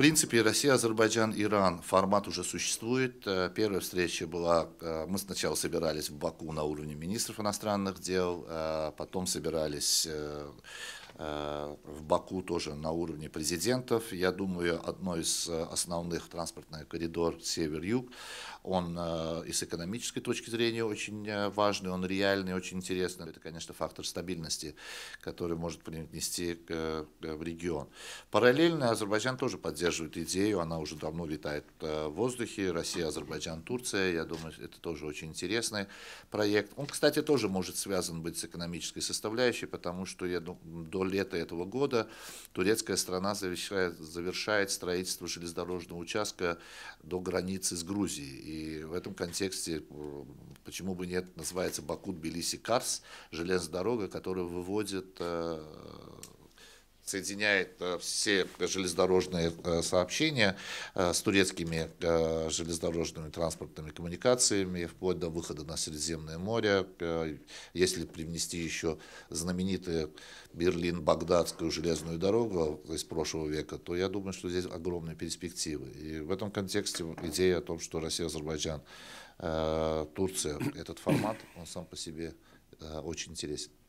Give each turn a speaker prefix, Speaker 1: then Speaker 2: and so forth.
Speaker 1: принципе, Россия, Азербайджан, Иран, формат уже существует. Э, первая встреча была, э, мы сначала собирались в Баку на уровне министров иностранных дел, э, потом собирались Э, в Баку тоже на уровне президентов. Я думаю, одно из э, основных транспортных коридор север-юг, он э, и с экономической точки зрения очень важный, он реальный, очень интересный. Это, конечно, фактор стабильности, который может принести в регион. Параллельно Азербайджан тоже поддерживает идею, она уже давно витает в воздухе. Россия, Азербайджан, Турция, я думаю, это тоже очень интересный проект. Он, кстати, тоже может связан быть с экономической составляющей, потому что я думаю, доля лета этого года турецкая страна завершает, завершает строительство железнодорожного участка до границы с Грузией. И в этом контексте, э, почему бы нет, называется баку белиси карс железная дорога, которая выводит э, соединяет э, все железнодорожные э, сообщения э, с турецкими железнодорожными транспортными коммуникациями, вплоть до выхода на Средиземное море. Если привнести еще знаменитую Берлин-Багдадскую железную дорогу из прошлого века, то я думаю, что здесь огромные перспективы. И в этом контексте идея о том, что Россия, Азербайджан,
Speaker 2: Турция, этот формат, он сам по себе очень интересен.